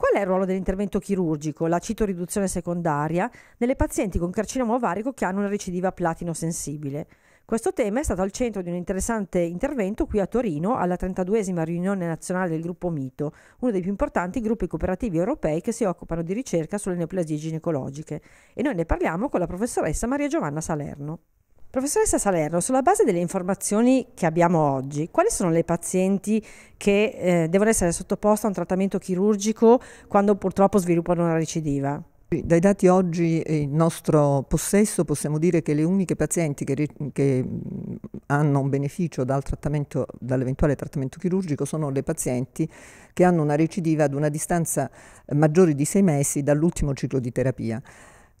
Qual è il ruolo dell'intervento chirurgico, la citoriduzione secondaria, nelle pazienti con carcinoma ovarico che hanno una recidiva platino sensibile? Questo tema è stato al centro di un interessante intervento qui a Torino alla 32esima riunione nazionale del gruppo Mito, uno dei più importanti gruppi cooperativi europei che si occupano di ricerca sulle neoplasie ginecologiche. E noi ne parliamo con la professoressa Maria Giovanna Salerno. Professoressa Salerno, sulla base delle informazioni che abbiamo oggi, quali sono le pazienti che eh, devono essere sottoposte a un trattamento chirurgico quando purtroppo sviluppano una recidiva? Dai dati oggi in nostro possesso possiamo dire che le uniche pazienti che, che mm, hanno un beneficio dal trattamento, dall'eventuale trattamento chirurgico sono le pazienti che hanno una recidiva ad una distanza maggiore di sei mesi dall'ultimo ciclo di terapia.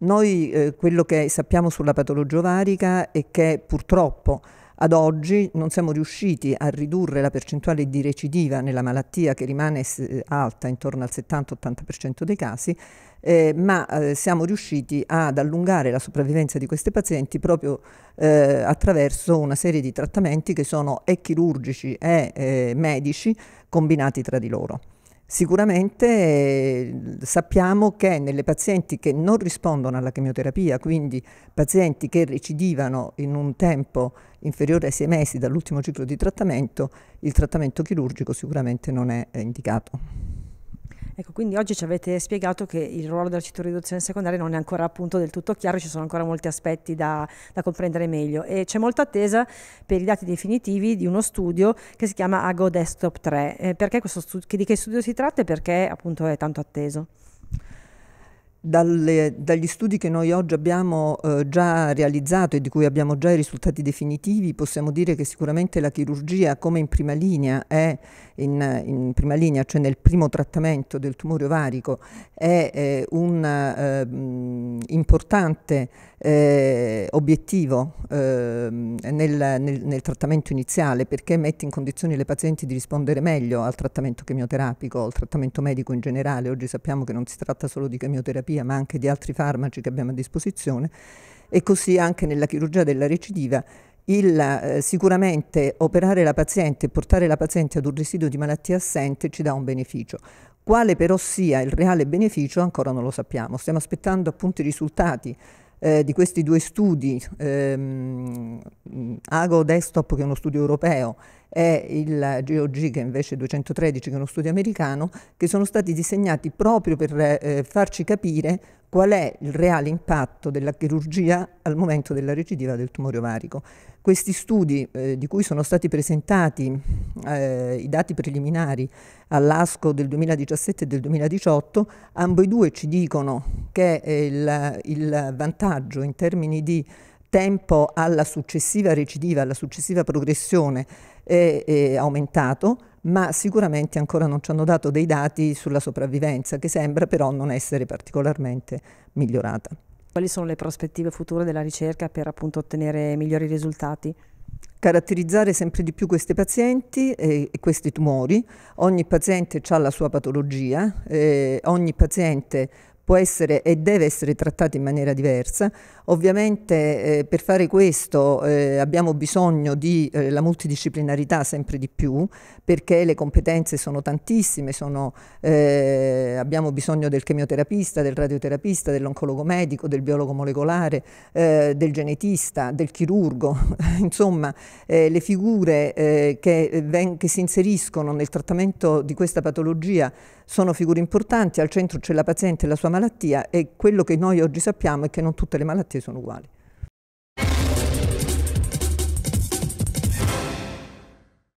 Noi eh, quello che sappiamo sulla patologia ovarica è che purtroppo ad oggi non siamo riusciti a ridurre la percentuale di recidiva nella malattia che rimane eh, alta intorno al 70-80% dei casi, eh, ma eh, siamo riusciti ad allungare la sopravvivenza di queste pazienti proprio eh, attraverso una serie di trattamenti che sono e chirurgici e eh, medici combinati tra di loro. Sicuramente eh, sappiamo che nelle pazienti che non rispondono alla chemioterapia, quindi pazienti che recidivano in un tempo inferiore ai sei mesi dall'ultimo ciclo di trattamento, il trattamento chirurgico sicuramente non è eh, indicato. Ecco, quindi oggi ci avete spiegato che il ruolo della citorizzazione secondaria non è ancora appunto del tutto chiaro, ci sono ancora molti aspetti da, da comprendere meglio e c'è molta attesa per i dati definitivi di uno studio che si chiama Ago Desktop 3. Eh, perché questo studio, di che studio si tratta e perché appunto è tanto atteso? dalle, dagli studi che noi oggi abbiamo eh, già realizzato e di cui abbiamo già i risultati definitivi, possiamo dire che sicuramente la chirurgia, come in prima linea, è in, in prima linea, cioè nel primo trattamento del tumore ovarico, è, è eh, un eh, importante eh, obiettivo eh, nel, nel, nel, trattamento iniziale perché mette in condizione le pazienti di rispondere meglio al trattamento chemioterapico, al trattamento medico in generale. Oggi sappiamo che non si tratta solo di chemioterapia chemioterapia ma anche di altri farmaci che abbiamo a disposizione e così anche nella chirurgia della recidiva il, eh, sicuramente operare la paziente e portare la paziente ad un residuo di malattia assente ci dà un beneficio. Quale però sia il reale beneficio ancora non lo sappiamo, stiamo aspettando appunto i risultati eh, di questi due studi, ehm, Ago Desktop che è uno studio europeo e il GOG che invece è 213 che è uno studio americano, che sono stati disegnati proprio per eh, farci capire qual è il reale impatto della chirurgia al momento della recidiva del tumore ovarico. Questi studi eh, di cui sono stati presentati eh, i dati preliminari all'ASCO del 2017 e del 2018, ambedue ci dicono che eh, il, il vantaggio in termini di tempo alla successiva recidiva, alla successiva progressione è, è, aumentato, ma sicuramente ancora non ci hanno dato dei dati sulla sopravvivenza, che sembra però non essere particolarmente migliorata. Quali sono le prospettive future della ricerca per appunto ottenere migliori risultati? Caratterizzare sempre di più questi pazienti e, eh, e questi tumori, ogni paziente ha la sua patologia, eh, ogni paziente può essere e deve essere trattata in maniera diversa. Ovviamente eh, per fare questo eh, abbiamo bisogno della eh, multidisciplinarità sempre di più perché le competenze sono tantissime, sono, eh, abbiamo bisogno del chemioterapista, del radioterapista, dell'oncologo medico, del biologo molecolare, eh, del genetista, del chirurgo, insomma eh, le figure che, che si inseriscono nel trattamento di questa patologia sono figure importanti, al centro c'è la paziente e la sua madre malattia e quello che noi oggi sappiamo è che non tutte le malattie sono uguali.